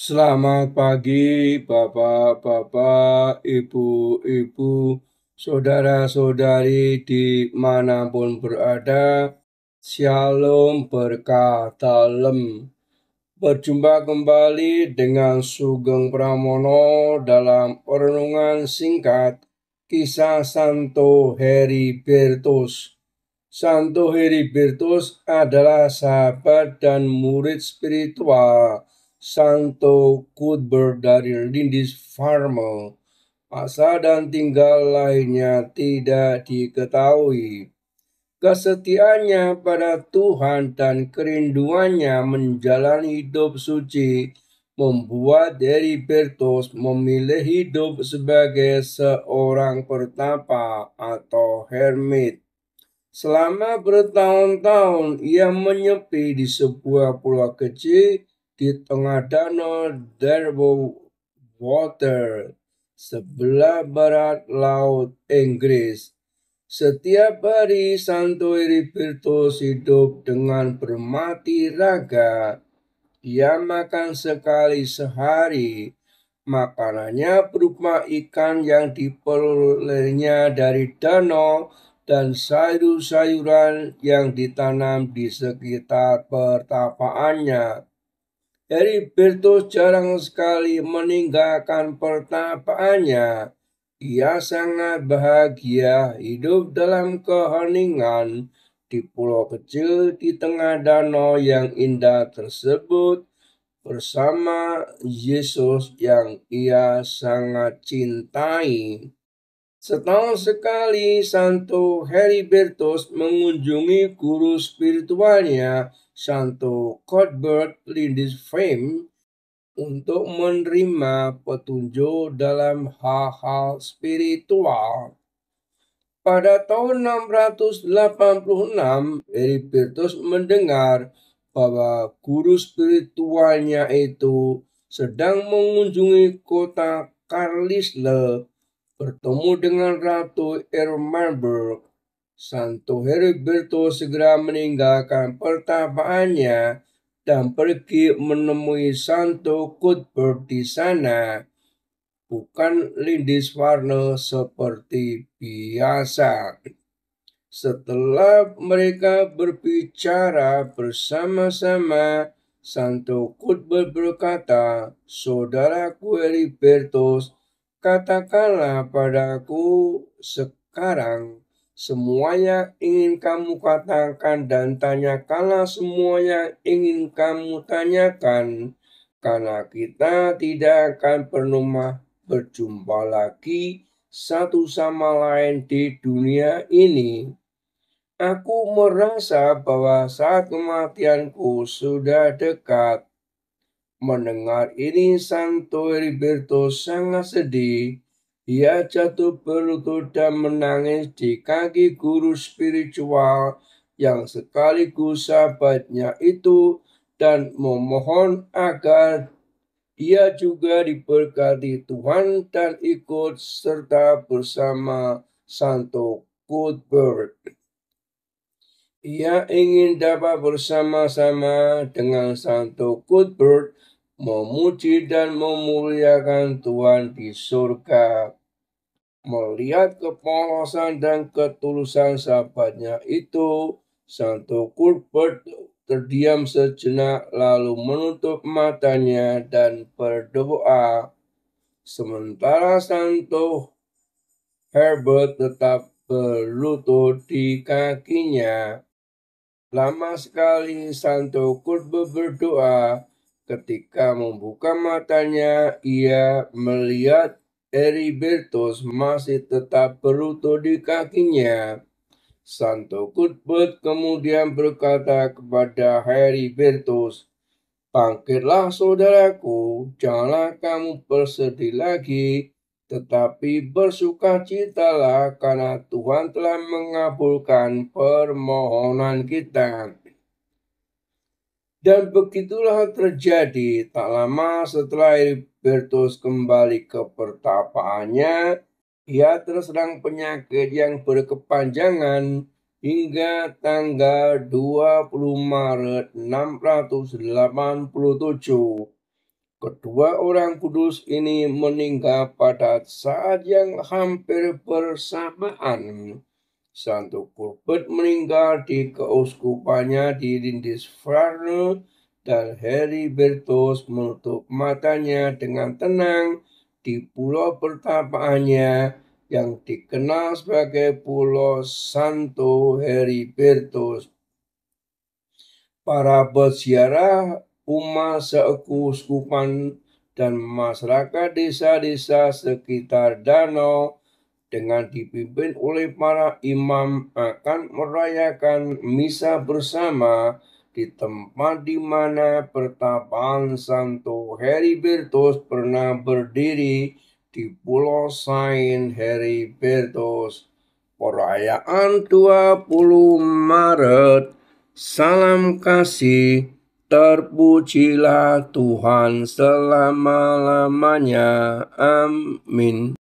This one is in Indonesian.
Selamat pagi Bapak-Bapak, Ibu-Ibu, Saudara-saudari di manapun berada. Shalom berkah dalam. Berjumpa kembali dengan Sugeng Pramono dalam renungan singkat kisah Santo Heribertus. Santo Heribertus adalah sahabat dan murid spiritual Santo Cuthbert dari Lindis Farmo. Masa dan tinggal lainnya tidak diketahui. Kesetiaannya pada Tuhan dan kerinduannya menjalani hidup suci membuat Bertos memilih hidup sebagai seorang pertapa atau hermit. Selama bertahun-tahun ia menyepi di sebuah pulau kecil di tengah danau Derwent Water, sebelah barat Laut Inggris. Setiap hari Santo Heribertus hidup dengan bermati raga. Ia makan sekali sehari. Makanannya berupa ikan yang diperolehnya dari danau dan sayur-sayuran yang ditanam di sekitar pertapaannya. Heribertus jarang sekali meninggalkan pertapaannya. Ia sangat bahagia hidup dalam keheningan di pulau kecil di tengah danau yang indah tersebut bersama Yesus yang ia sangat cintai. Setahun sekali Santo Heribertus mengunjungi guru spiritualnya Santo Cuthbert Lindis Frame untuk menerima petunjuk dalam hal-hal spiritual. Pada tahun 686, Heribertus mendengar bahwa guru spiritualnya itu sedang mengunjungi kota Carlisle bertemu dengan Ratu Ermenberg Santo Heriberto segera meninggalkan pertapaannya dan pergi menemui Santo Cuthbert di sana, bukan Lindiswarno seperti biasa. Setelah mereka berbicara bersama-sama, Santo Cuthbert berkata, Saudaraku Heriberto, katakanlah padaku sekarang Semuanya ingin kamu katakan dan tanyakanlah semua yang ingin kamu tanyakan. Karena kita tidak akan pernah berjumpa lagi satu sama lain di dunia ini. Aku merasa bahwa saat kematianku sudah dekat. Mendengar ini Santo Heriberto sangat sedih ia jatuh berlutut dan menangis di kaki guru spiritual yang sekaligus sahabatnya itu dan memohon agar ia juga diberkati Tuhan dan ikut serta bersama Santo Cuthbert. Ia ingin dapat bersama-sama dengan Santo Cuthbert memuji dan memuliakan Tuhan di surga melihat kepolosan dan ketulusan sahabatnya itu, Santo Cuthbert terdiam sejenak lalu menutup matanya dan berdoa. Sementara Santo Herbert tetap berlutut di kakinya. Lama sekali Santo Cuthbert berdoa. Ketika membuka matanya, ia melihat Heribertus masih tetap berlutut di kakinya. Santo Cuthbert kemudian berkata kepada Heribertus, Bangkitlah saudaraku, janganlah kamu bersedih lagi, tetapi bersukacitalah karena Tuhan telah mengabulkan permohonan kita. Dan begitulah terjadi tak lama setelah Hilbertus kembali ke pertapaannya, ia terserang penyakit yang berkepanjangan hingga tanggal 20 Maret 687. Kedua orang kudus ini meninggal pada saat yang hampir bersamaan. Santo Kurbet meninggal di keuskupannya di Lindisfarne dan Harry Bertos menutup matanya dengan tenang di pulau pertapaannya yang dikenal sebagai Pulau Santo Heribertus. Para peziarah umat seekuskupan dan masyarakat desa-desa sekitar danau dengan dipimpin oleh para imam akan merayakan misa bersama di tempat di mana pertapaan Santo Heribertus pernah berdiri di Pulau Saint Heribertus. Perayaan 20 Maret, salam kasih, terpujilah Tuhan selama-lamanya. Amin.